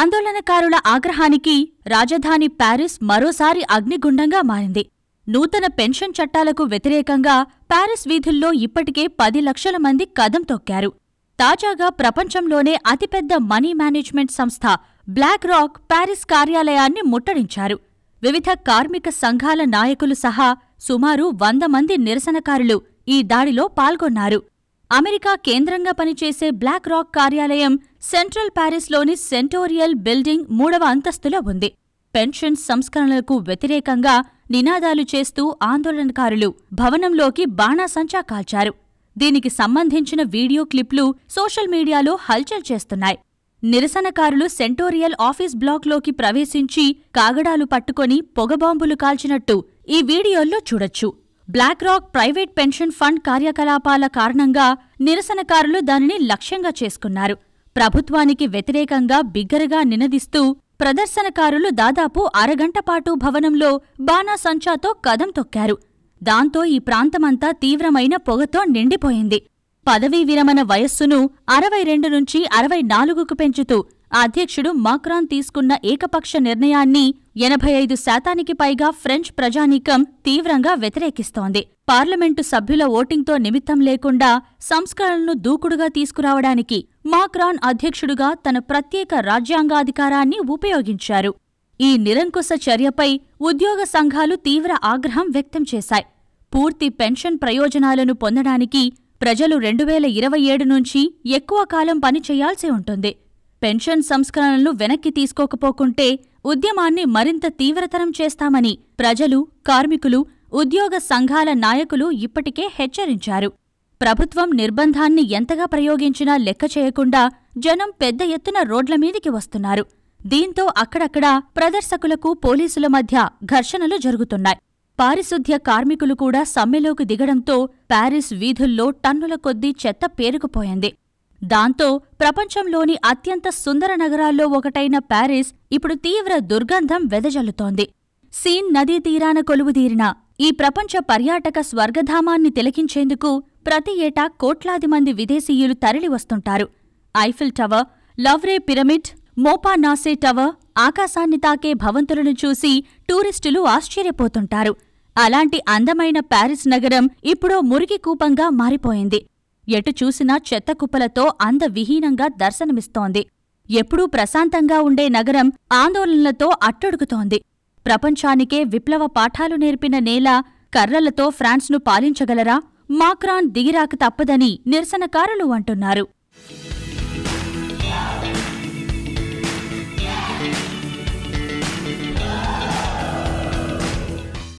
ఆందోళనకారుల ఆగ్రహానికి రాజధాని ప్యారిస్ మరోసారి అగ్నిగుండంగా మారింది నూతన పెన్షన్ చట్టాలకు వ్యతిరేకంగా ప్యారిస్ వీధుల్లో ఇప్పటికే పది లక్షల మంది కదం తొక్కారు తాజాగా ప్రపంచంలోనే అతిపెద్ద మనీ మేనేజ్మెంట్ సంస్థ బ్లాక్ రాక్ ప్యారిస్ కార్యాలయాన్ని ముట్టడించారు వివిధ కార్మిక సంఘాల నాయకులు సహా సుమారు వంద మంది నిరసనకారులు ఈ దాడిలో పాల్గొన్నారు అమెరికా కేంద్రంగా పనిచేసే బ్లాక్ రాక్ కార్యాలయం సెంట్రల్ ప్యారిస్లోని సెంటోరియల్ బిల్డింగ్ మూడవ అంతస్తులో ఉంది పెన్షన్ సంస్కరణలకు వ్యతిరేకంగా నినాదాలు చేస్తూ ఆందోళనకారులు భవనంలోకి బాణాసంచా కాల్చారు దీనికి సంబంధించిన వీడియో క్లిప్లు సోషల్ మీడియాలో హల్చల్ చేస్తున్నాయి నిరసనకారులు సెంటోరియల్ ఆఫీస్ బ్లాక్లోకి ప్రవేశించి కాగడాలు పట్టుకొని పొగబాంబులు కాల్చినట్టు ఈ వీడియోల్లో చూడొచ్చు black rock private pension fund కార్యకలాపాల కారణంగా నిరసనకారులు దానిని లక్ష్యంగా చేసుకున్నారు ప్రభుత్వానికి వ్యతిరేకంగా బిగ్గరగా నినదిస్తూ ప్రదర్శనకారులు దాదాపు అరగంటపాటు భవనంలో బాణాసంచాతో కదం తొక్కారు దాంతో ఈ ప్రాంతమంతా తీవ్రమైన పొగతో నిండిపోయింది పదవీ విరమణ వయస్సును అరవై రెండు నుంచి అరవై నాలుగుకు పెంచుతూ అధ్యక్షుడు మాక్రాన్ తీసుకున్న ఏకపక్ష నిర్ణయాన్ని ఎనభై ఐదు శాతానికి పైగా ఫ్రెంచ్ ప్రజానీకం తీవ్రంగా వ్యతిరేకిస్తోంది పార్లమెంటు సభ్యుల ఓటింగ్తో నిమిత్తం లేకుండా సంస్కరణలను దూకుడుగా తీసుకురావడానికి మాక్రాన్ అధ్యక్షుడుగా తన ప్రత్యేక రాజ్యాంగాధికారాన్ని ఉపయోగించారు ఈ నిరంకుశ చర్యపై ఉద్యోగ సంఘాలు తీవ్ర ఆగ్రహం వ్యక్తం చేశాయి పూర్తి పెన్షన్ ప్రయోజనాలను పొందడానికి ప్రజలు రెండువేల ఇరవై ఏడు నుంచి ఎక్కువ కాలం పనిచేయాల్సి ఉంటుంది పెన్షన్ సంస్కరణలను వెనక్కి తీసుకోకపోకుంటే ఉద్యమాన్ని మరింత తీవ్రతరం చేస్తామని ప్రజలు కార్మికులు ఉద్యోగ సంఘాల నాయకులు ఇప్పటికే హెచ్చరించారు ప్రభుత్వం నిర్బంధాన్ని ఎంతగా ప్రయోగించినా లెక్క చేయకుండా జనం పెద్ద ఎత్తున రోడ్లమీదికి వస్తున్నారు దీంతో అక్కడక్కడా ప్రదర్శకులకు పోలీసుల మధ్య ఘర్షణలు జరుగుతున్నాయి పారిశుధ్య కార్మికులు కూడా సమ్మెలోకి దిగడంతో ప్యారిస్ వీధుల్లో టన్నుల కొద్దీ చెత్త పేరుకుపోయింది దాంతో ప్రపంచంలోని అత్యంత సుందర నగరాల్లో ఒకటైన ప్యారిస్ ఇప్పుడు తీవ్ర దుర్గంధం వెదజల్లుతోంది సీన్ నదీ తీరాన కొలువుదీరిన ఈ ప్రపంచ పర్యాటక స్వర్గధామాన్ని తిలకించేందుకు ప్రతి ఏటా కోట్లాది మంది విదేశీయులు తరలివస్తుంటారు ఐఫిల్ టవర్ లవ్రే పిరమిడ్ మోపా నాసే టవర్ ఆకాశాన్ని తాకే భవంతులను చూసి టూరిస్టులు ఆశ్చర్యపోతుంటారు అలాంటి అందమైన ప్యారిస్ నగరం ఇప్పుడో మురిగి కూపంగా మారిపోయింది ఎటు చూసినా చెత్త కుప్పలతో అందవిహీనంగా దర్శనమిస్తోంది ఎప్పుడూ ప్రశాంతంగా ఉండే నగరం ఆందోళనలతో అట్టడుగుతోంది ప్రపంచానికే విప్లవ పాఠాలు నేర్పిన నేల కర్రలతో ఫ్రాన్స్ను పాలించగలరా మాక్రాన్ దిగిరాక తప్పదని నిరసనకారులు అంటున్నారు